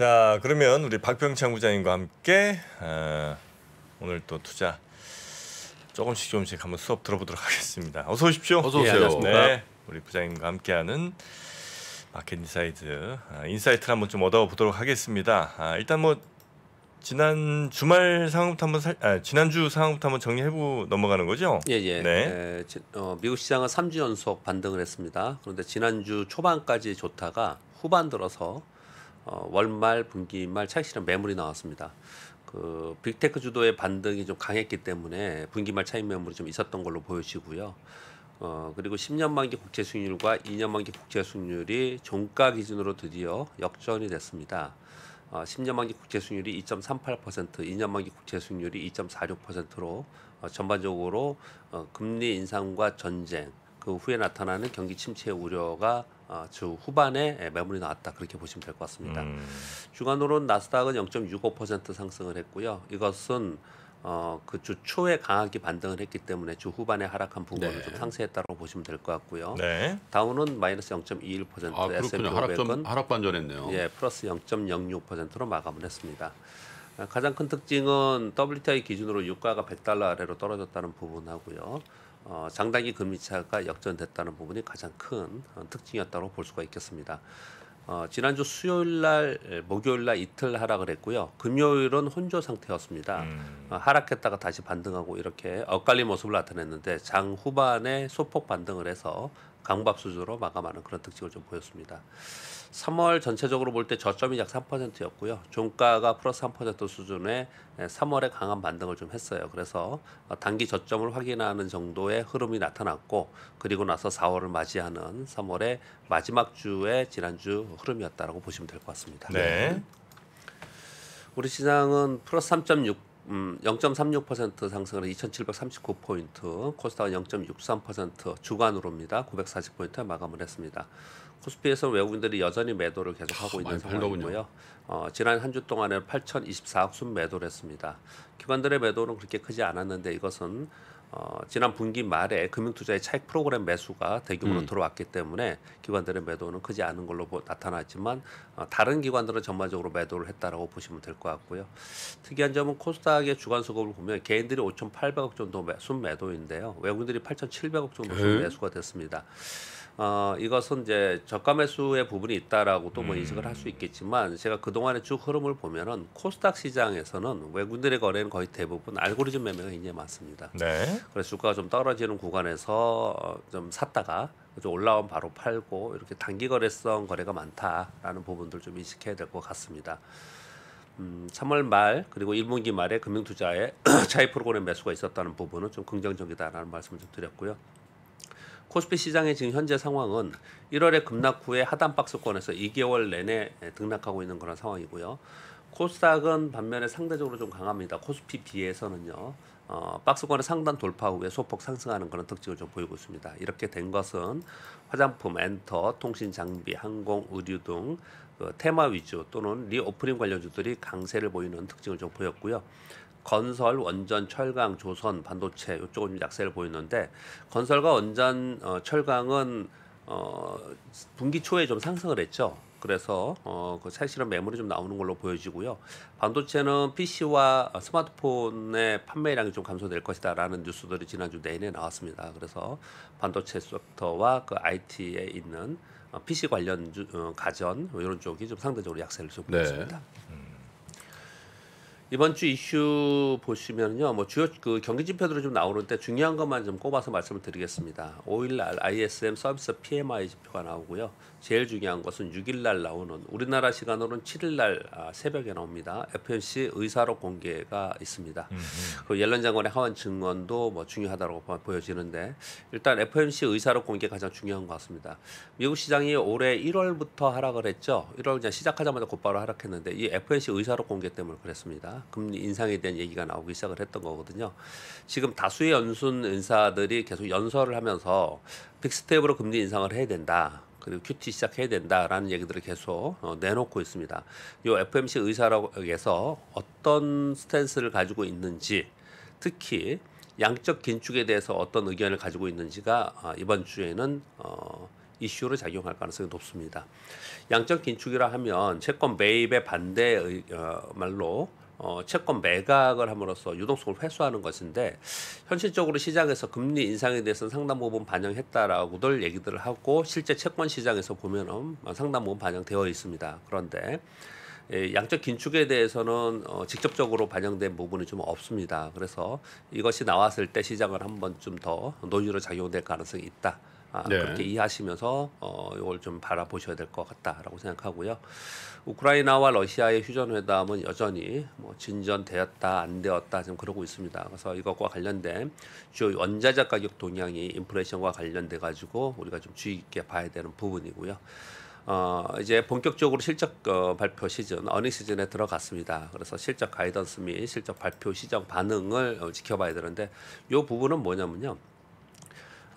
자 그러면 우리 박병창 부장님과 함께 어, 오늘 또 투자 조금씩 조금씩 한번 수업 들어보도록 하겠습니다. 어서 오십시오. 어서 오세요. 네, 네, 우리 부장님과 함께하는 마켓 인사이드 아, 인사이트를 한번 좀 얻어보도록 하겠습니다. 아, 일단 뭐 지난 주말 상황부터 한번 살, 아, 지난주 상황부터 한번 정리해보 넘어가는 거죠? 예, 예. 네. 에, 어, 미국 시장은 3주 연속 반등을 했습니다. 그런데 지난주 초반까지 좋다가 후반 들어서 어, 월말 분기말 차익실현 매물이 나왔습니다. 그 빅테크 주도의 반등이 좀 강했기 때문에 분기말 차익 매물이 좀 있었던 걸로 보여지고요. 어, 그리고 10년 만기 국채 수익률과 2년 만기 국채 수익률이 종가 기준으로 드디어 역전이 됐습니다. 어, 10년 만기 국채 수익률이 2.38%, 2년 만기 국채 수익률이 2.46%로 어, 전반적으로 어, 금리 인상과 전쟁 그 후에 나타나는 경기 침체 우려가 아, 주 후반에 예, 매물이 나왔다 그렇게 보시면 될 것 같습니다. 음. 주간으로는 나스닥은 0.65% 상승을 했고요. 이것은 어, 그주 초에 강하게 반등을 했기 때문에 주 후반에 하락한 부분을 네. 좀 상쇄했다고 보시면 될 것 같고요. 네. 다우는 마이너스 0.21%, 아, S&P 500은 하락 반전했네요. 예, 플러스 0.06%로 마감을 했습니다. 아, 가장 큰 특징은 WTI 기준으로 유가가 100달러 아래로 떨어졌다는 부분하고요. 어, 상당히 금리차가 역전됐다는 부분이 가장 큰 어, 특징이었다고 볼 수가 있겠습니다. 어, 지난주 수요일 날, 예, 목요일 날 이틀 하락을 했고요. 금요일은 혼조 상태였습니다. 음. 어, 하락했다가 다시 반등하고 이렇게 엇갈린 모습을 나타냈는데 장 후반에 소폭 반등을 해서 강박수준으로 마감하는 그런 특징을 좀 보였습니다. 3월 전체적으로 볼 때 저점이 약 3%였고요. 종가가 플러스 3% 수준의 3월에 강한 반등을 좀 했어요. 그래서 어, 단기 저점을 확인하는 정도의 흐름이 나타났고 그리고 나서 4월을 맞이하는 3월의 마지막 주의 지난주 흐름이었다고 보시면 될 것 같습니다. 네. 우리 시장은 플러스 3.6 음, 0.36% 상승을 2,739포인트, 코스닥은 0.63% 주간으로입니다. 940포인트에 마감을 했습니다. 코스피에서는 외국인들이 여전히 매도를 계속하고 아, 있는 상황이고요. 어, 지난 한 주 동안에 8,024억 순 매도를 했습니다. 기관들의 매도는 그렇게 크지 않았는데 이것은 어, 지난 분기 말에 금융투자의 차익 프로그램 매수가 대규모로 음. 들어왔기 때문에 기관들의 매도는 크지 않은 걸로 보, 나타났지만 어, 다른 기관들은 전반적으로 매도를 했다라고 보시면 될 것 같고요. 특이한 점은 코스닥의 주간 수급을 보면 개인들이 5,800억 정도 매, 순매도인데요. 외국인들이 8,700억 정도 순매수가 네. 됐습니다. 어, 이것은 이제 저가 매수의 부분이 있다라고 또뭐 음. 인식을 할 수 있겠지만 제가 그동안의 쭉 흐름을 보면은 코스닥 시장에서는 외국인들의 거래는 거의 대부분 알고리즘 매매가 굉장히 많습니다. 네. 그래서 주가가 좀 떨어지는 구간에서 어, 좀 샀다가 좀 올라온 바로 팔고 이렇게 단기 거래성 거래가 많다라는 부분들 좀 인식해야 될 것 같습니다. 음, 3월 말 그리고 1분기 말에 금융투자에 차이 프로그램 매수가 있었다는 부분은 좀 긍정적이다라는 말씀을 좀 드렸고요. 코스피 시장의 지금 현재 상황은 1월에 급락 후에 하단 박스권에서 2개월 내내 예, 등락하고 있는 그런 상황이고요. 코스닥은 반면에 상대적으로 좀 강합니다. 코스피 비해서는요. 어, 박스권의 상단 돌파 후에 소폭 상승하는 그런 특징을 좀 보이고 있습니다. 이렇게 된 것은 화장품, 엔터, 통신 장비, 항공, 의류 등그 테마 위주 또는 리오프닝 관련주들이 강세를 보이는 특징을 좀 보였고요. 건설, 원전, 철강, 조선, 반도체 이쪽은 약세를 보이는데 건설과 원전, 어, 철강은 어, 분기 초에 좀 상승을 했죠. 그래서 어, 그 사실은 매물이 좀 나오는 걸로 보여지고요. 반도체는 PC와 스마트폰의 판매량이 좀 감소될 것이다라는 뉴스들이 지난주 내내 나왔습니다. 그래서 반도체 섹터와 그 IT에 있는 PC 어, 관련 주, 어, 가전 뭐 이런 쪽이 좀 상대적으로 약세를 좀 보였습니다. 네. 이번 주 이슈 보시면요, 뭐 주요 그 경기 지표들이 좀 나오는데 중요한 것만 좀 꼽아서 말씀을 드리겠습니다. 5일날 ISM 서비스 PMI 지표가 나오고요. 제일 중요한 것은 6일날 나오는 우리나라 시간으로는 7일날 아, 새벽에 나옵니다. FMC 의사록 공개가 있습니다. 음, 음. 그 옐런 장관의 하원 증언도 뭐 중요하다고 보여지는데 일단 FMC 의사록 공개 가장 중요한 것 같습니다. 미국 시장이 올해 1월부터 하락을 했죠. 1월 그냥 시작하자마자 곧바로 하락했는데 이 FMC 의사록 공개 때문에 그랬습니다. 금리 인상에 대한 얘기가 나오기 시작을 했던 거거든요. 지금 다수의 연순 인사들이 계속 연설을 하면서 빅스텝으로 금리 인상을 해야 된다. 그리고 큐티 시작해야 된다라는 얘기들을 계속 어, 내놓고 있습니다. 요 FMC 의사라고에서 어떤 스탠스를 가지고 있는지 특히 양적 긴축에 대해서 어떤 의견을 가지고 있는지가 어, 이번 주에는 어, 이슈로 작용할 가능성이 높습니다. 양적 긴축이라 하면 채권 매입에 반대 어, 말로 어, 채권 매각을 함으로써 유동성을 회수하는 것인데 현실적으로 시장에서 금리 인상에 대해서는 상당 부분 반영했다라고들 얘기들을 하고 실제 채권 시장에서 보면은 상당 부분 반영되어 있습니다. 그런데 예, 양적 긴축에 대해서는 어, 직접적으로 반영된 부분이 좀 없습니다. 그래서 이것이 나왔을 때 시장을 한번 좀더논의로 작용될 가능성이 있다. 아, 네. 그렇게 이해하시면서 어, 이걸 좀 바라보셔야 될 것 같다라고 생각하고요. 우크라이나와 러시아의 휴전 회담은 여전히 뭐 진전되었다 안 되었다 지금 그러고 있습니다. 그래서 이것과 관련된 주요 원자재 가격 동향이 인플레이션과 관련돼 가지고 우리가 좀 주의 깊게 봐야 되는 부분이고요. 어, 이제 본격적으로 실적 어, 발표 시즌, 어닝 시즌에 들어갔습니다. 그래서 실적 가이던스 및 실적 발표 시장 반응을 어, 지켜봐야 되는데 이 부분은 뭐냐면요.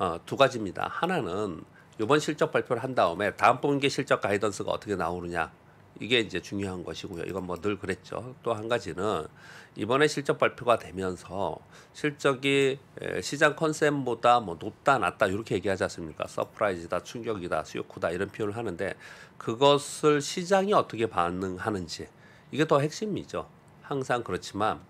어, 두 가지입니다. 하나는 이번 실적 발표를 한 다음에 다음 분기 실적 가이던스가 어떻게 나오느냐 이게 이제 중요한 것이고요. 이건 뭐 늘 그랬죠. 또 한 가지는 이번에 실적 발표가 되면서 실적이 시장 컨셉보다 뭐 높다 낮다 이렇게 얘기하지 않습니까? 서프라이즈다 충격이다 수요쿠다 이런 표현을 하는데 그것을 시장이 어떻게 반응하는지 이게 더 핵심이죠. 항상 그렇지만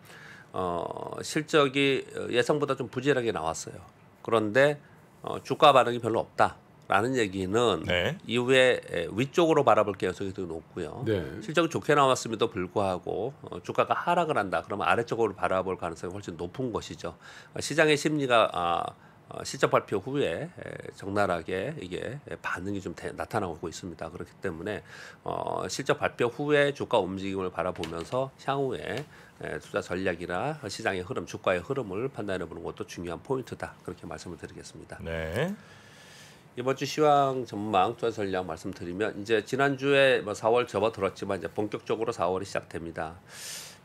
어, 실적이 예상보다 좀 부진하게 나왔어요. 그런데 어, 주가 반응이 별로 없다. 라는 얘기는 네. 이후에 에, 위쪽으로 바라볼 가능성이 되 높고요. 네. 실적이 좋게 나왔음에도 불구하고 어, 주가가 하락을 한다. 그러면 아래쪽으로 바라볼 가능성이 훨씬 높은 것이죠. 시장의 심리가 아, 어, 실적 발표 후에 적나라하게 이게 반응이 좀 나타나고 있습니다. 그렇기 때문에 어, 실적 발표 후에 주가 움직임을 바라보면서 향후에 투자 전략이나 시장의 흐름, 주가의 흐름을 판단해 보는 것도 중요한 포인트다. 그렇게 말씀을 드리겠습니다. 네. 이번 주 시황 전망 투자 전략 말씀드리면 이제 지난주에 뭐 4월 접어들었지만 이제 본격적으로 4월이 시작됩니다.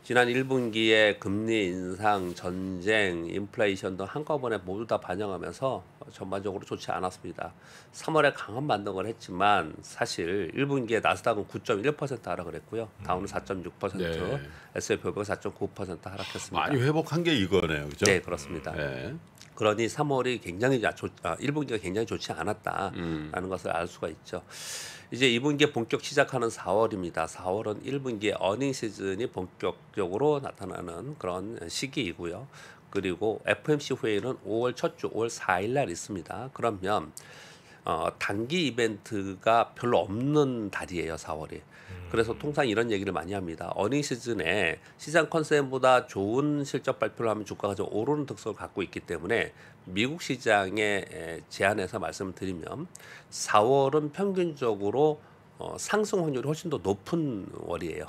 지난 1분기에 금리 인상, 전쟁, 인플레이션 도 한꺼번에 모두 다 반영하면서 전반적으로 좋지 않았습니다. 3월에 강한 반등을 했지만 사실 1분기에 나스닥은 9.1% 하락 을했고요 다운은 4.6%, 음. 네. S&P 500은 4.9% 하락했습니다. 많이 회복한 게 이거네요. 그렇죠? 네, 그렇습니다. 음, 네. 그러니 3월이 굉장히 좋, 아, 1분기가 굉장히 좋지 않았다라는 음. 것을 알 수가 있죠. 이제 2분기 본격 시작하는 4월입니다. 4월은 1분기 어닝 시즌이 본격적으로 나타나는 그런 시기이고요. 그리고 FMC 회의는 5월 첫주 5월 4일 날 있습니다. 그러면 어, 단기 이벤트가 별로 없는 달이에요, 4월이. 그래서 통상 이런 얘기를 많이 합니다. 어닝 시즌에 시장 컨센보다 좋은 실적 발표를 하면 주가가 좀 오르는 특성을 갖고 있기 때문에 미국 시장에 제한해서 말씀드리면 4월은 평균적으로 어, 상승 확률이 훨씬 더 높은 월이에요.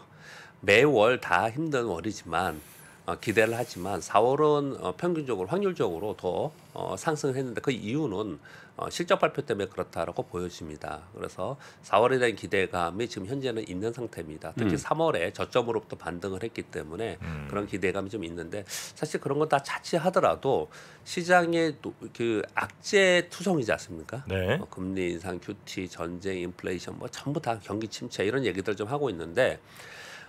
매월 다 힘든 월이지만 어, 기대를 하지만 4월은 어, 평균적으로 확률적으로 더 어, 상승을 했는데 그 이유는 실적 발표 때문에 그렇다라고 보여집니다. 그래서 4월에 대한 기대감이 지금 현재는 있는 상태입니다. 특히 음. 3월에 저점으로부터 반등을 했기 때문에 음. 그런 기대감이 좀 있는데 사실 그런 건 다자치하더라도 시장의 그 악재 투성이지 않습니까? 네. 어, 금리 인상, 큐티, 전쟁, 인플레이션 뭐 전부 다 경기 침체 이런 얘기들 좀 하고 있는데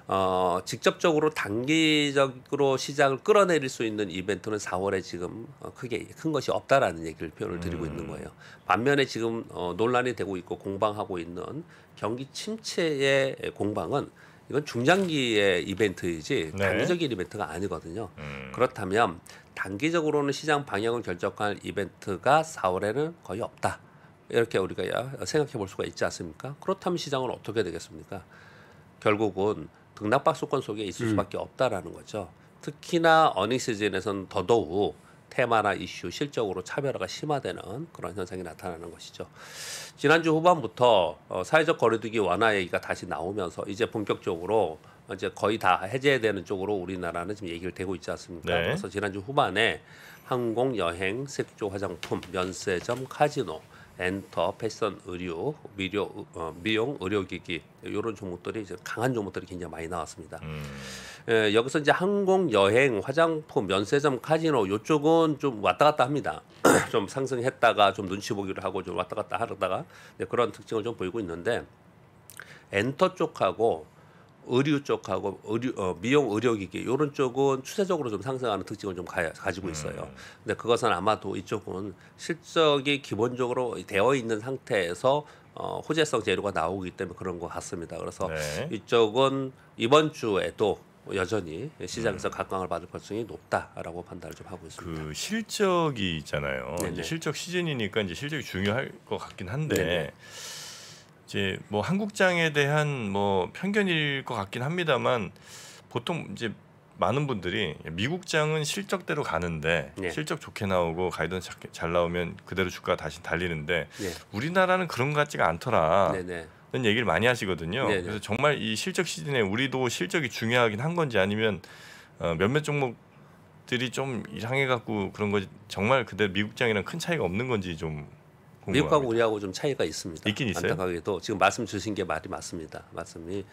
어, 직접적으로 단기적으로 시장을 끌어내릴 수 있는 이벤트는 4월에 지금 어, 크게 큰 것이 없다라는 얘기를 표현을 드리고 음. 있는 거예요. 반면에 지금 어, 논란이 되고 있고 공방하고 있는 경기 침체의 공방은 이건 중장기의 이벤트이지 네. 단기적인 이벤트가 아니거든요. 음. 그렇다면 단기적으로는 시장 방향을 결정할 이벤트가 4월에는 거의 없다. 이렇게 우리가 생각해 볼 수가 있지 않습니까? 그렇다면 시장은 어떻게 되겠습니까? 결국은 등락박수권 속에 있을 음. 수밖에 없다라는 거죠. 특히나 어닝 시즌에서는 더더욱 테마나 이슈 실적으로 차별화가 심화되는 그런 현상이 나타나는 것이죠. 지난주 후반부터 어, 사회적 거리두기 완화 얘기가 다시 나오면서 이제 본격적으로 이제 거의 다 해제되는 쪽으로 우리나라는 지금 얘기를 되고 있지 않습니까? 네. 그래서 지난주 후반에 항공, 여행, 색조, 화장품, 면세점, 카지노 엔터, 패션, 의류, 미료, 어, 미용, 의료기기 이런 종목들이 이제 강한 종목들이 굉장히 많이 나왔습니다. 음. 에, 예, 여기서 이제 항공, 여행, 화장품, 면세점, 카지노 이쪽은 좀 왔다 갔다 합니다. 좀 상승했다가 좀 눈치 보기를 하고 좀 왔다 갔다 하다가 네, 그런 특징을 좀 보이고 있는데 엔터 쪽하고 의류 쪽하고 의류, 어, 미용 의료기기 이런 쪽은 추세적으로 좀 상승하는 특징을 좀 가, 가지고 음. 있어요. 음. 근데 그것은 아마도 이쪽은 실적이 기본적으로 되어 있는 상태에서 어, 호재성 재료가 나오기 때문에 그런 것 같습니다. 그래서 네. 이쪽은 이번 주에도 여전히 시장에서 음. 각광을 받을 가능성이 높다라고 판단을 좀 하고 있습니다. 그 실적이 있잖아요. 이제 실적 시즌이니까 이제 실적이 중요할 것 같긴 한데. 네네. 이제 뭐 한국장에 대한 뭐 편견일 것 같긴 합니다만 보통 이제 많은 분들이 미국장은 실적대로 가는데 예. 실적 좋게 나오고 가이드는잘 나오면 그대로 주가 다시 달리는데 예. 우리나라는 그런 것 같지가 않더라. 네네. 는 얘기를 많이 하시거든요. 네네. 그래서 정말 이 실적 시즌에 우리도 실적이 중요하긴 한 건지 아니면 어, 몇몇 종목들이 좀 이상해 갖고 그런 거지 정말 그대로 미국장이랑 큰 차이가 없는 건지 좀 궁금합니다. 미국하고 우리하고 좀 차이가 있습니다. 있긴 있어요. 안타깝게도 지금 말씀 주신 게 말이 맞습니다. 말씀이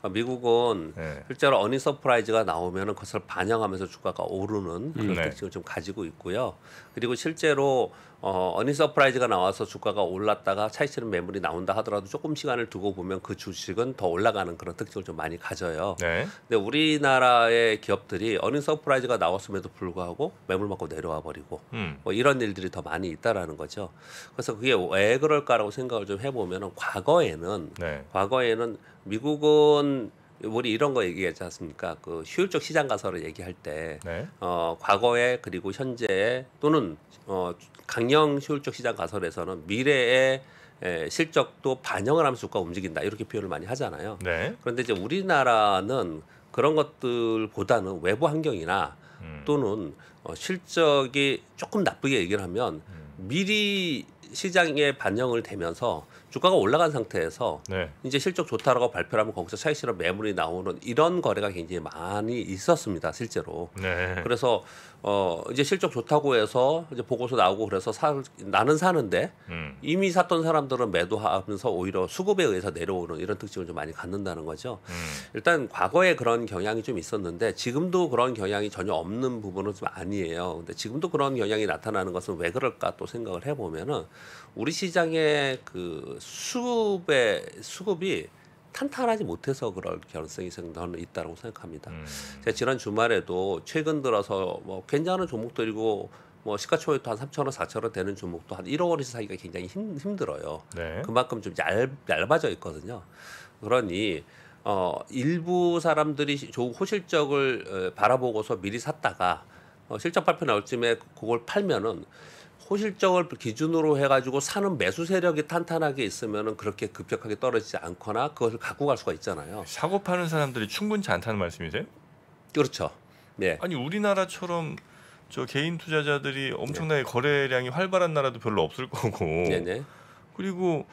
그러니까 미국은 네. 실제로 어닝 서프라이즈가 나오면은 그것을 반영하면서 주가가 오르는 그런 음. 네. 특징을 좀 가지고 있고요. 그리고 실제로 어, 어닝 서프라이즈가 나와서 주가가 올랐다가 차익실험 매물이 나온다 하더라도 조금 시간을 두고 보면 그 주식은 더 올라가는 그런 특징을 좀 많이 가져요. 네. 근데 우리나라의 기업들이 어닝 서프라이즈가 나왔음에도 불구하고 매물 맞고 내려와 버리고 음. 뭐 이런 일들이 더 많이 있다라는 거죠. 그래서 그게 왜 그럴까라고 생각을 좀 해보면 과거에는 네. 과거에는 미국은 우리 이런 거 얘기하지 않습니까? 그 효율적 시장 가설을 얘기할 때, 네. 어, 과거에 그리고 현재에 또는 어, 강령 효율적 시장 가설에서는 미래의 에, 실적도 반영을 하면서 주가 움직인다 이렇게 표현을 많이 하잖아요. 네. 그런데 이제 우리나라는 그런 것들보다는 외부 환경이나 음. 또는 어, 실적이 조금 나쁘게 얘기를 하면 음. 미리 시장에 반영을 되면서 주가가 올라간 상태에서 네. 이제 실적 좋다라고 발표를 하면 거기서 차익 실험 매물이 나오는 이런 거래가 굉장히 많이 있었습니다 실제로 네. 그래서 어 이제 실적 좋다고 해서 이제 보고서 나오고 그래서 사, 나는 사는데 음. 이미 샀던 사람들은 매도하면서 오히려 수급에 의해서 내려오는 이런 특징을 좀 많이 갖는다는 거죠 음. 일단 과거에 그런 경향이 좀 있었는데 지금도 그런 경향이 전혀 없는 부분은 좀 아니에요 근데 지금도 그런 경향이 나타나는 것은 왜 그럴까 또 생각을 해보면은 우리 시장의 그 수급의 수급이 탄탄하지 못해서 그럴 가능성이 저는 있다고 생각합니다. 음. 제가 지난 주말에도 최근 들어서 뭐 괜찮은 종목들이고 뭐 시가총액도 한 3천 원, 4천 원 되는 종목도 한 1억 원에서 사기가 굉장히 힘, 힘들어요. 네. 그만큼 좀 얇, 얇아져 있거든요. 그러니 어, 일부 사람들이 좋은 호실적을 어, 바라보고서 미리 샀다가 어, 실적 발표 나올 쯤에 그걸 팔면은 호실적을 기준으로 해가지고 사는 매수 세력이 탄탄하게 있으면은 그렇게 급격하게 떨어지지 않거나 그것을 갖고 갈 수가 있잖아요. 사고 파는 사람들이 충분치 않다는 말씀이세요? 그렇죠. 네. 아니 우리나라처럼 저 개인 투자자들이 엄청나게 네. 거래량이 활발한 나라도 별로 없을 거고. 네네. 그리고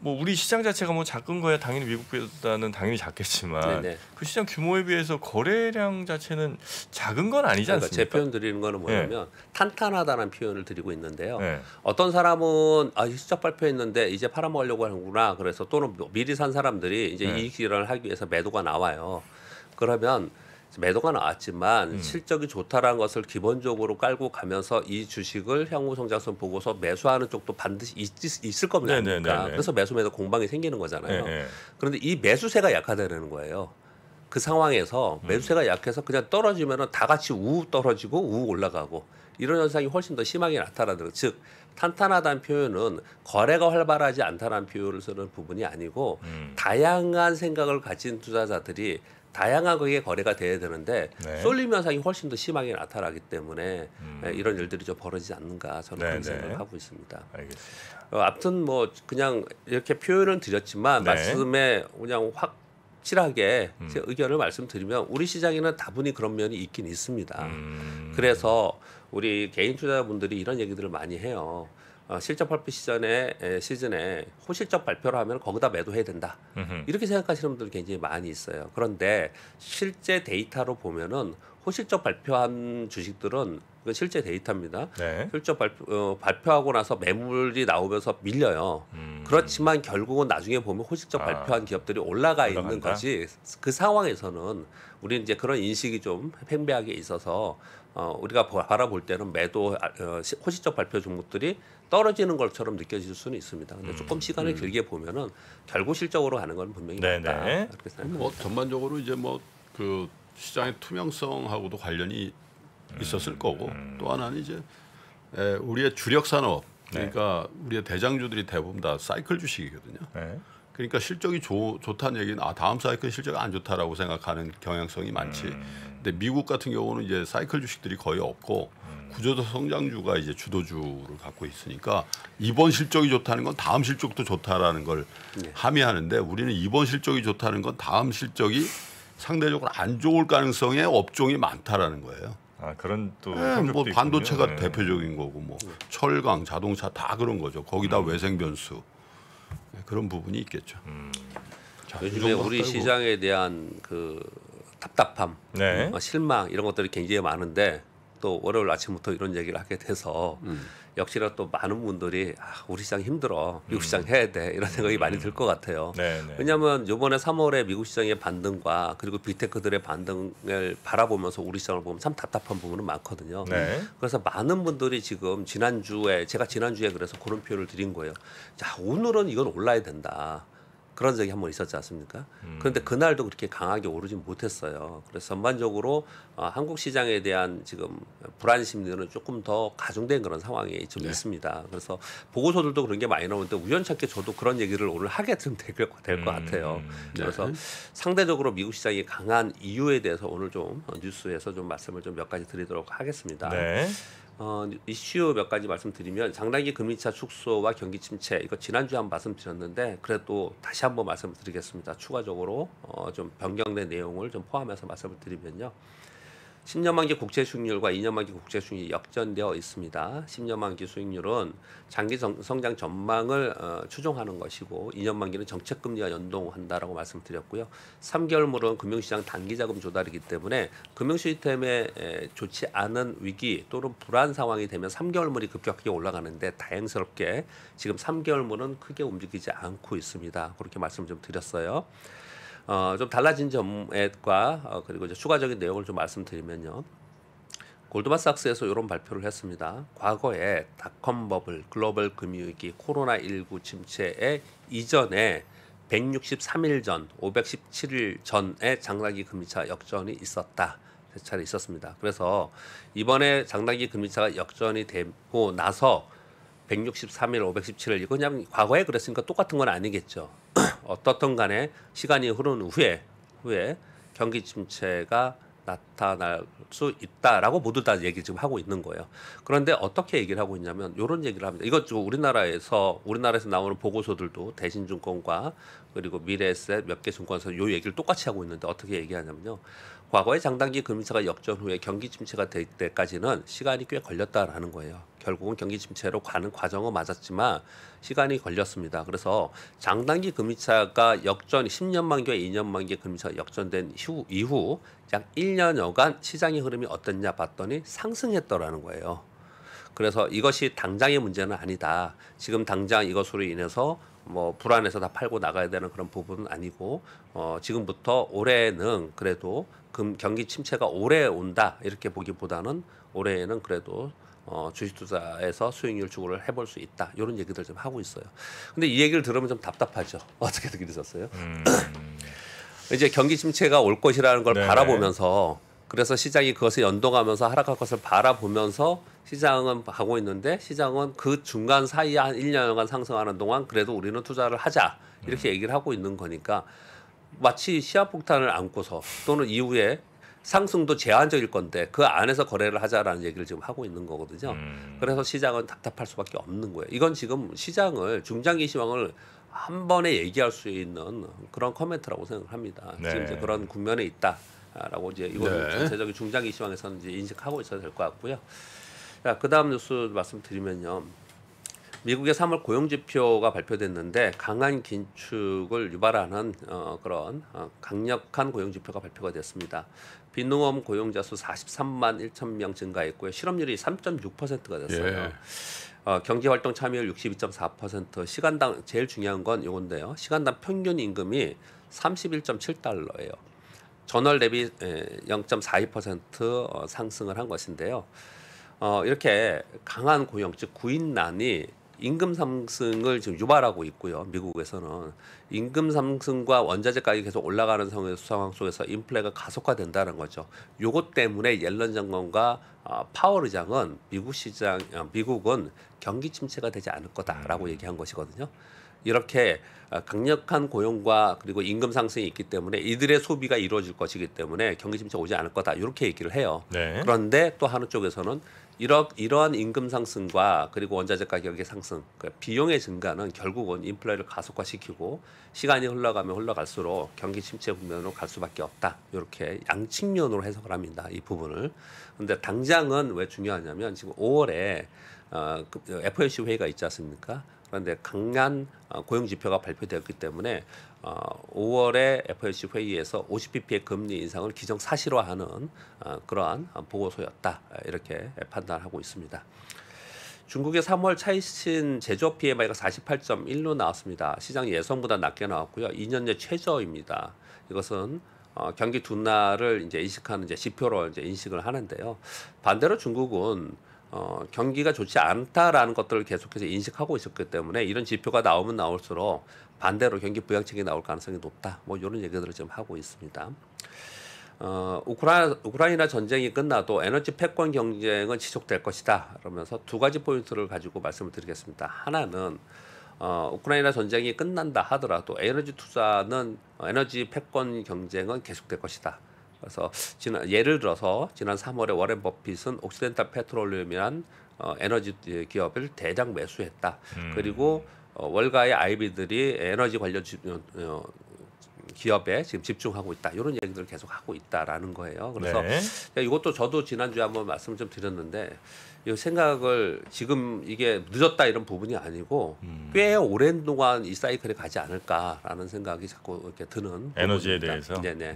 뭐 우리 시장 자체가 뭐 작은 거야 당연히 미국보다는 당연히 작겠지만 네네. 네. 그 시장 규모에 비해서 거래량 자체는 작은 건 아니지 그러니까 않습니까? 제 표현 드리는 거는 예. 뭐냐면 네. 탄탄하다는 표현을 드리고 있는데요. 네. 어떤 사람은 아 실적 발표했는데 이제 팔아먹으려고 하는구나 그래서 또는 뭐 미리 산 사람들이 이제 네. 이익 실현을 하기 위해서 매도가 나와요. 그러면 매도가 나왔지만 음. 실적이 좋다라는 것을 기본적으로 깔고 가면서 이 주식을 향후 성장성 보고서 매수하는 쪽도 반드시 있, 을 겁니다. 네, 네, 네, 그러니까 그래서 매수 매도 공방이 생기는 거잖아요. 네네. 그런데 이 매수세가 약화되는 거예요. 그 상황에서 음. 매수세가 약해서 그냥 떨어지면은 다 같이 우 떨어지고 우 올라가고 이런 현상이 훨씬 더 심하게 나타나는즉 탄탄하다는 표현은 거래가 활발하지 않다는 표현을 쓰는 부분이 아니고 음. 다양한 생각을 가진 투자자들이 다양하게 거래가 돼야 되는데 네. 쏠림 현상이 훨씬 더 심하게 나타나기 때문에 음. 예, 이런 일들이 좀 벌어지지 않는가 저는 네, 그런 네. 생각을 하고 있습니다. 알겠습니다. 어, 아무튼 뭐 그냥 이렇게 표현은 드렸지만 네. 말씀에 그냥 확 확실하게 음. 제 의견을 말씀드리면 우리 시장에는 다분히 그런 면이 있긴 있습니다. 음. 그래서 우리 개인 투자분들이 자 이런 얘기들을 많이 해요. 어, 실적 발표 시전에 에, 시즌에 호실적 발표를 하면 거기다 매도해야 된다. 음흠. 이렇게 생각하시는 분들 굉장히 많이 있어요. 그런데 실제 데이터로 보면은 호실적 발표한 주식들은 그 실제 데이터입니다. 네. 실적 발표, 어, 발표하고 나서 매물이 나오면서 밀려요. 음. 그렇지만 결국은 나중에 보면 호실적 아. 발표한 기업들이 올라가 올라간다? 있는 것이 그 상황에서는 우리는 이제 그런 인식이 좀 팽배하게 있어서 어, 우리가 바라볼 때는 매도 아, 어, 호시적 발표 종목들이 떨어지는 것처럼 느껴질 수는 있습니다. 근데 음, 조금 시간을 음. 길게 보면은 결국 실적으로 가는 건 분명히 네네. 맞다. 네. 그렇게 뭐 생각합니다. 뭐 전반적으로 이제 뭐 그 시장의 투명성하고도 관련이 음, 있었을 거고 음. 또 하나는 이제 에, 우리의 주력 산업 네. 그러니까 네. 우리의 대장주들이 대부분 다 사이클 주식이거든요. 네. 그러니까 실적이 좋, 좋다는 얘기는 아 다음 사이클 실적이 안 좋다라고 생각하는 경향성이 많지. 음. 근데 미국 같은 경우는 이제 사이클 주식들이 거의 없고 음. 구조적 성장주가 이제 주도주를 갖고 있으니까 이번 실적이 좋다는 건 다음 실적도 좋다라는 걸 네. 함의하는데 우리는 이번 실적이 좋다는 건 다음 실적이 상대적으로 안 좋을 가능성의 업종이 많다라는 거예요. 아 그런 또 네, 뭐 반도체가 있 네. 대표적인 거고 뭐 철강, 자동차 다 그런 거죠. 거기다 음. 외생 변수. 네, 그런 부분이 있겠죠. 음. 자, 요즘에 우리 시장에 대한 그 답답함, 네. 어, 실망 이런 것들이 굉장히 많은데 또 월요일 아침부터 이런 얘기를 하게 돼서 음. 역시나 또 많은 분들이 아, 우리 시장 힘들어 미국 시장 음. 해야 돼 이런 생각이 많이 음. 들것 같아요. 네, 네. 왜냐하면 이번에 3월에 미국 시장의 반등과 그리고 빅테크들의 반등을 바라보면서 우리 시장을 보면 참 답답한 부분은 많거든요. 네. 그래서 많은 분들이 지금 지난 주에 제가 지난 주에 그래서 그런 표현을 드린 거예요. 자 오늘은 이건 올라야 된다. 그런 적이 한 번 있었지 않습니까? 음. 그런데 그날도 그렇게 강하게 오르지 못했어요. 그래서 전반적으로 어, 한국 시장에 대한 지금 불안 심리는 조금 더 가중된 그런 상황이 좀 네. 있습니다. 그래서 보고서들도 그런 게 많이 나오는데 우연찮게 저도 그런 얘기를 오늘 하게 될것 될것 음. 같아요. 네. 그래서 상대적으로 미국 시장이 강한 이유에 대해서 오늘 좀 뉴스에서 좀 말씀을 좀 몇 가지 드리도록 하겠습니다. 네. 어, 이슈 몇 가지 말씀드리면 장단기 금리차 축소와 경기 침체 이거 지난주에 한번 말씀드렸는데 그래도 다시 한번 말씀드리겠습니다. 추가적으로 어, 좀 변경된 내용을 좀 포함해서 말씀을 드리면요. 10년 만기 국채 수익률과 2년 만기 국채 수익률이 역전되어 있습니다. 10년 만기 수익률은 장기 성장 전망을 어, 추종하는 것이고 2년 만기는 정책 금리와 연동한다라고 말씀드렸고요. 3개월물은 금융시장 단기 자금 조달이기 때문에 금융 시스템에 에, 좋지 않은 위기 또는 불안 상황이 되면 3개월물이 급격하게 올라가는데 다행스럽게 지금 3개월물은 크게 움직이지 않고 있습니다. 그렇게 말씀 좀 드렸어요. 어, 좀 달라진 점과 어, 그리고 이제 추가적인 내용을 좀 말씀드리면요. 골드만삭스에서 이런 발표를 했습니다. 과거에 닷컴 버블, 글로벌 금융위기, 코로나19 침체의 이전에 163일 전, 517일 전에 장단기 금리차 역전이 있었다. 차례 있었습니다. 그래서 이번에 장단기 금리차가 역전이 되고 나서 163일 517일 이거 그냥 과거에 그랬으니까 똑같은 건 아니겠죠. 어떻든 간에 시간이 흐른 후에 후에 경기 침체가 나타날 수 있다라고 모두 다 얘기 지금 하고 있는 거예요. 그런데 어떻게 얘기를 하고 있냐면 이런 얘기를 합니다. 이것 좀 우리나라에서 우리나라에서 나오는 보고서들도 대신증권과 그리고 미래에셋 몇 개 증권사 요 얘기를 똑같이 하고 있는데 어떻게 얘기하냐면요. 과거의 장단기 금리차가 역전 후에 경기 침체가 될 때까지는 시간이 꽤 걸렸다라는 거예요. 결국은 경기 침체로 가는 과정은 맞았지만 시간이 걸렸습니다. 그래서 장단기 금리차가 역전 10년 만기와 2년 만기 금리차가 역전된 이후, 이후 약 1년여간 시장의 흐름이 어땠냐 봤더니 상승했더라는 거예요. 그래서 이것이 당장의 문제는 아니다. 지금 당장 이것으로 인해서 뭐 불안해서 다 팔고 나가야 되는 그런 부분은 아니고 어 지금부터 올해는 그래도 금, 경기 침체가 오래 온다 이렇게 보기보다는 올해에는 그래도 어, 주식 투자에서 수익률 추구를 해볼 수 있다 이런 얘기들 좀 하고 있어요. 근데 이 얘기를 들으면 좀 답답하죠. 어떻게 느끼셨어요 음. 이제 경기 침체가 올 것이라는 걸 네. 바라보면서 그래서 시장이 그것을 연동하면서 하락할 것을 바라보면서 시장은 하고 있는데 시장은 그 중간 사이 에한 1년간 상승하는 동안 그래도 우리는 투자를 하자 이렇게 음. 얘기를 하고 있는 거니까 마치 시한폭탄을 안고서 또는 이후에 상승도 제한적일 건데 그 안에서 거래를 하자라는 얘기를 지금 하고 있는 거거든요. 음. 그래서 시장은 답답할 수밖에 없는 거예요. 이건 지금 시장을 중장기 시황을 한 번에 얘기할 수 있는 그런 코멘트라고 생각을 합니다. 네. 지금 이제 그런 국면에 있다라고 이제 이거는 네. 전체적인 중장기 시황에서는 이제 인식하고 있어야 될 것 같고요. 자, 그다음 뉴스 말씀드리면요. 미국의 3월 고용 지표가 발표됐는데 강한 긴축을 유발하는 어, 그런 어, 강력한 고용 지표가 발표가 됐습니다. 비농업 고용자 수 43만 1천 명 증가했고요. 실업률이 3.6%가 됐어요. 예. 어, 경제 활동 참여율 62.4%, 시간당 제일 중요한 건 요건데요. 시간당 평균 임금이 31.7달러예요. 전월 대비 0.42% 예, 어, 상승을 한 것인데요. 어, 이렇게 강한 고용 즉 구인난이 임금 상승을 지금 유발하고 있고요. 미국에서는 임금 상승과 원자재 가격이 계속 올라가는 상황 속에서 인플레가 가속화된다는 거죠. 요것 때문에 옐런 장관과 어, 파월 의장은 미국 시장 어, 미국은 경기 침체가 되지 않을 거다라고 음. 얘기한 것이거든요. 이렇게 어, 강력한 고용과 그리고 임금 상승이 있기 때문에 이들의 소비가 이루어질 것이기 때문에 경기 침체 오지 않을 거다 이렇게 얘기를 해요. 네. 그런데 또 한우 쪽에서는 이러, 이러한 임금 상승과 그리고 원자재 가격의 상승, 그러니까 비용의 증가는 결국은 인플레를 이 가속화시키고 시간이 흘러가면 흘러갈수록 경기 침체 국면으로 갈 수밖에 없다. 이렇게 양측면으로 해석을 합니다. 이 부분을. 근데 당장은 왜 중요하냐면 지금 5월에 어, 그 FOMC 회의가 있지 않습니까? 그런데 강한 어, 고용 지표가 발표되었기 때문에 5월에 어, FOMC 회의에서 50bp의 금리 인상을 기정 사실화하는 어, 그러한 보고서였다 이렇게 판단하고 있습니다. 중국의 3월 차이신 제조업 PMI가 48.1로 나왔습니다. 시장 예상보다 낮게 나왔고요. 2년째 최저입니다. 이것은 어, 경기 둔화를 이제 인식하는 이제 지표로 이제 인식을 하는데요. 반대로 중국은 어, 경기가 좋지 않다라는 것들을 계속해서 인식하고 있었기 때문에 이런 지표가 나오면 나올수록 반대로 경기 부양책이 나올 가능성이 높다. 뭐 이런 얘기들을 지금 하고 있습니다. 어, 우크라, 우크라이나 전쟁이 끝나도 에너지 패권 경쟁은 지속될 것이다. 그러면서 두 가지 포인트를 가지고 말씀을 드리겠습니다. 하나는 어, 우크라이나 전쟁이 끝난다 하더라도 에너지 투자는 어, 에너지 패권 경쟁은 계속될 것이다. 그래서 지난 예를 들어서 지난 3월에 워렌 버핏은 옥시덴탈 페트롤리움이란 어, 에너지 기업을 대장 매수했다. 음. 그리고 어, 월가의 아이비들이 에너지 관련 지, 어, 어 기업에 지금 집중하고 있다. 이런 얘기들을 계속 하고 있다라는 거예요. 그래서 네. 이것도 저도 지난주에 한번 말씀을 좀 드렸는데 이 생각을 지금 이게 늦었다 이런 부분이 아니고 음. 꽤 오랜 동안 이 사이클에 가지 않을까라는 생각이 자꾸 이렇게 드는 에너지에 부분입니다. 대해서 네네.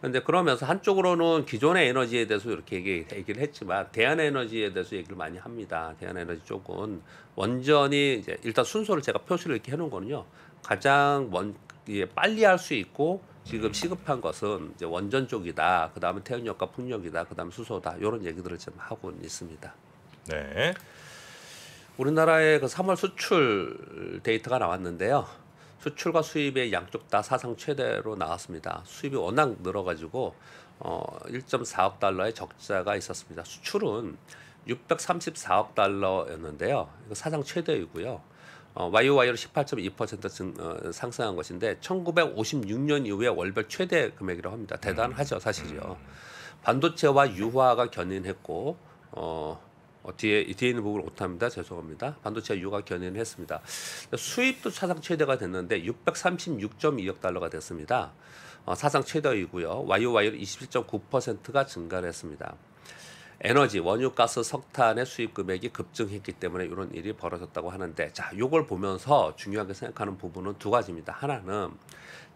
그런데 네. 그러면서 한쪽으로는 기존의 에너지에 대해서 이렇게 얘기, 얘기를 했지만 대한 에너지에 대해서 얘기를 많이 합니다. 대한 에너지 쪽은 원전이 이제 일단 순서를 제가 표시를 이렇게 해놓은 거는요 가장 먼 예, 빨리 할 수 있고 지금 시급한 것은 이제 원전 쪽이다. 그다음에 태양력과 풍력이다. 그다음 에 수소다. 이런 얘기들을 지금 하고 있습니다. 네. 우리나라의 그 3월 수출 데이터가 나왔는데요. 수출과 수입의 양쪽 다 사상 최대로 나왔습니다. 수입이 워낙 늘어가지고 어 1.4억 달러의 적자가 있었습니다. 수출은 634억 달러였는데요. 이거 사상 최대이고요. 어, YOY로 18.2% 어, 상승한 것인데 1956년 이후에 월별 최대 금액이라고 합니다. 대단하죠 음. 사실이요. 음. 반도체와 유화가 견인했고 어, 어, 뒤에 뒤에 있는 부분 오타입니다. 죄송합니다. 반도체 유가 견인 했습니다. 수입도 사상 최대가 됐는데 636.2억 달러가 됐습니다. 어, 사상 최대이고요. YOY로 21.9%가 증가 했습니다. 에너지, 원유가스, 석탄의 수입 금액이 급증했기 때문에 이런 일이 벌어졌다고 하는데 자, 요걸 보면서 중요하게 생각하는 부분은 두 가지입니다. 하나는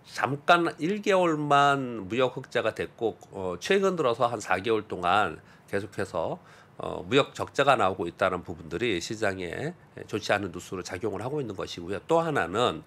잠깐 1개월만 무역 흑자가 됐고 어, 최근 들어서 한 4개월 동안 계속해서 어, 무역 적자가 나오고 있다는 부분들이 시장에 좋지 않은 뉴스로 작용을 하고 있는 것이고요. 또 하나는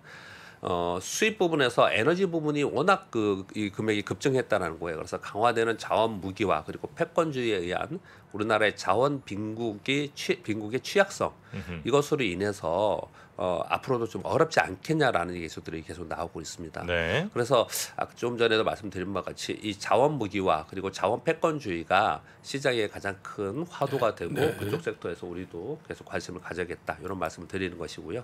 어, 수입 부분에서 에너지 부분이 워낙 그 이 금액이 급증했다라는 거예요. 그래서 강화되는 자원 무기화 그리고 패권주의에 의한 우리나라의 자원 빈국이 취, 빈국의 취약성 음흠. 이것으로 인해서 어, 앞으로도 좀 어렵지 않겠냐라는 예수들이 계속 나오고 있습니다. 네. 그래서 아, 좀 전에도 말씀드린 바와 같이 이 자원 무기화 그리고 자원 패권주의가 시장의 가장 큰 화두가 되고 네. 그쪽 섹터에서 우리도 계속 관심을 가져야겠다 이런 말씀을 드리는 것이고요.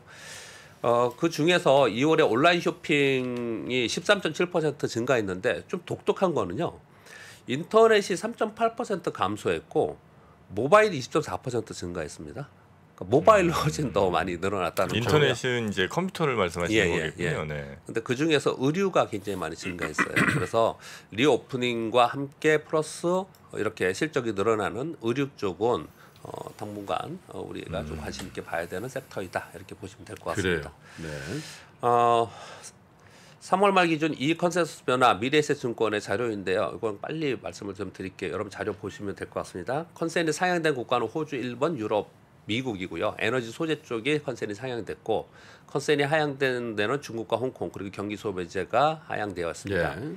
어, 그 중에서 2월에 온라인 쇼핑이 13.7% 증가했는데 좀 독특한 거는요. 인터넷이 3.8% 감소했고 모바일이 20.4% 증가했습니다. 그러니까 모바일로 음. 훨씬 더 많이 늘어났다는 거죠. 인터넷은 거고요. 이제 컴퓨터를 말씀하시는 예, 예, 거겠군요. 예. 네. 근데 그 중에서 의류가 굉장히 많이 증가했어요. 그래서 리오프닝과 함께 플러스 이렇게 실적이 늘어나는 의류 쪽은 어, 당분간 어, 우리가 음. 좀 관심 있게 봐야 되는 섹터이다 이렇게 보시면 될 것 같습니다. 그래요. 네. 어, 3월 말 기준 이 컨센서스 변화 미래세증권의 자료인데요. 이건 빨리 말씀을 좀 드릴게요. 여러분 자료 보시면 될 것 같습니다. 컨센이 상향된 국가는 호주, 일본, 유럽, 미국이고요. 에너지 소재 쪽이 컨센이 상향됐고 컨센이 하향된 데는 중국과 홍콩 그리고 경기 소매제가 하향되었습니다. 예.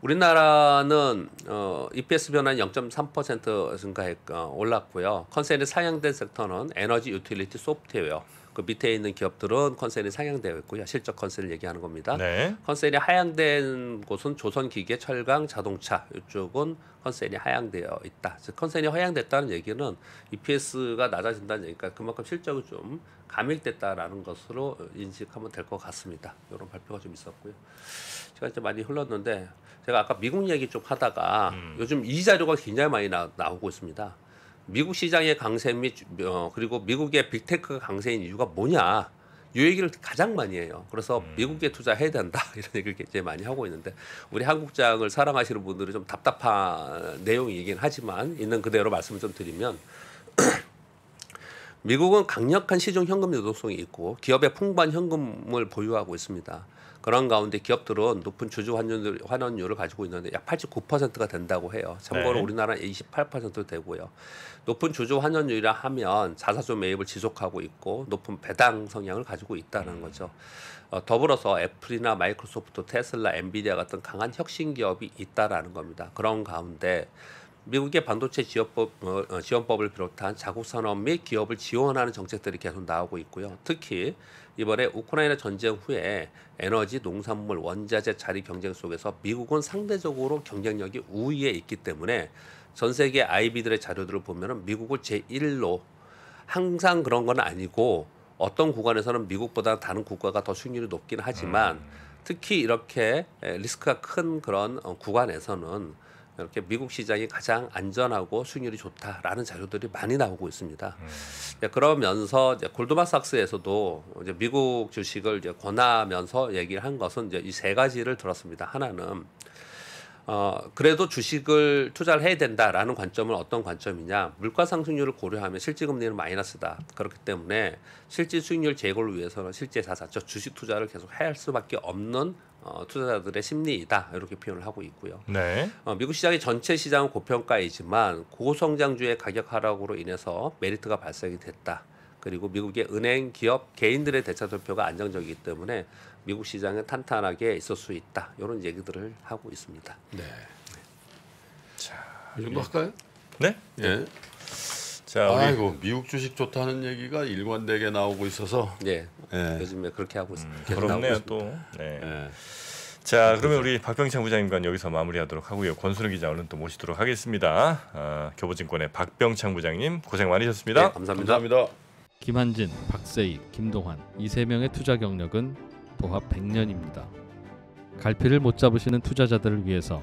우리나라는 어, EPS 변환 화0.3% 증가했 고 어, 올랐고요. 컨센이 상향된 섹터는 에너지 유틸리티 소프트웨어 그 밑에 있는 기업들은 컨셉이 상향되어 있고요. 실적 컨셉을 얘기하는 겁니다. 네. 컨셉이 하향된 곳은 조선기계, 철강, 자동차 이쪽은 컨셉이 하향되어 있다. 컨셉이 하향됐다는 얘기는 EPS가 낮아진다는 얘기니까 그만큼 실적이 좀 감익됐다라는 것으로 인식하면 될 것 같습니다. 이런 발표가 좀 있었고요. 제가 이제 많이 흘렀는데 제가 아까 미국 얘기 좀 하다가 음. 요즘 이 자료가 굉장히 많이 나, 나오고 있습니다. 미국 시장의 강세 및 어, 그리고 미국의 빅테크 강세인 이유가 뭐냐 이 얘기를 가장 많이 해요. 그래서 음. 미국에 투자해야 된다 이런 얘기를 이제 많이 하고 있는데 우리 한국장을 사랑하시는 분들이 좀 답답한 내용이긴 하지만 있는 그대로 말씀 을좀 드리면 미국은 강력한 시중 현금 유동성이 있고 기업의 풍부한 현금을 보유하고 있습니다. 그런 가운데 기업들은 높은 주주 환율, 환원율을 가지고 있는데 약 89%가 된다고 해요. 참고로 네. 우리나라는 28% 되고요. 높은 주주 환원율이라 하면 자사주 매입을 지속하고 있고 높은 배당 성향을 가지고 있다는 음. 거죠. 어, 더불어서 애플이나 마이크로소프트, 테슬라, 엔비디아 같은 강한 혁신 기업이 있다라는 겁니다. 그런 가운데 미국의 반도체 지원법, 어, 어, 지원법을 비롯한 자국 산업 및 기업을 지원하는 정책들이 계속 나오고 있고요. 특히 이번에 우크라이나 전쟁 후에 에너지, 농산물, 원자재 자리 경쟁 속에서 미국은 상대적으로 경쟁력이 우위에 있기 때문에 전 세계 IB들의 자료들을 보면은 미국을 제1로 항상 그런 건 아니고 어떤 구간에서는 미국보다 다른 국가가 더 수익률이 높긴 하지만 음. 특히 이렇게 리스크가 큰 그런 어, 구간에서는 이렇게 미국 시장이 가장 안전하고 수익률이 좋다라는 자료들이 많이 나오고 있습니다. 음. 그러면서 골드만삭스에서도 이제 미국 주식을 이제 권하면서 얘기를 한 것은 이제 이세 가지를 들었습니다. 하나는 어, 그래도 주식을 투자를 해야 된다라는 관점은 어떤 관점이냐. 물가 상승률을 고려하면 실질 금리는 마이너스다. 그렇기 때문에 실질 수익률 제고를 위해서는 실제 자산, 즉 주식 투자를 계속 할 수밖에 없는 어, 투자자들의 심리이다 이렇게 표현을 하고 있고요. 네. 어, 미국 시장의 전체 시장은 고평가이지만 고성장주의 가격 하락으로 인해서 메리트가 발생이 됐다. 그리고 미국의 은행, 기업, 개인들의 대차 돌표가 안정적이기 때문에 미국 시장은 탄탄하게 있을 수 있다. 이런 얘기들을 하고 있습니다. 네. 네. 자, 이 정도 예. 할까요? 네. 예. 네. 자, 아이고 미국 주식 좋다는 얘기가 일관되게 나오고 있어서 예, 예. 요즘에 그렇게 하고 있습니다. 음, 그렇네요 또. 네. 예. 자 그러면 우리 박병창 부장님과 여기서 마무리하도록 하고요. 권순우 기자 오늘 또 모시도록 하겠습니다. 아, 교보증권의 박병창 부장님 고생 많으셨습니다. 네, 감사합니다. 감사합니다. 김한진, 박세희, 김동환 이 세 명의 투자 경력은 도합 100년입니다. 갈피를 못 잡으시는 투자자들을 위해서